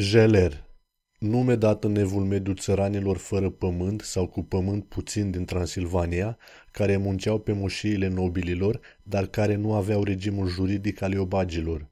Jeler. Nume dat în evul mediu țăranilor fără pământ sau cu pământ puțin din Transilvania, care munceau pe moșiile nobililor, dar care nu aveau regimul juridic al iobagilor.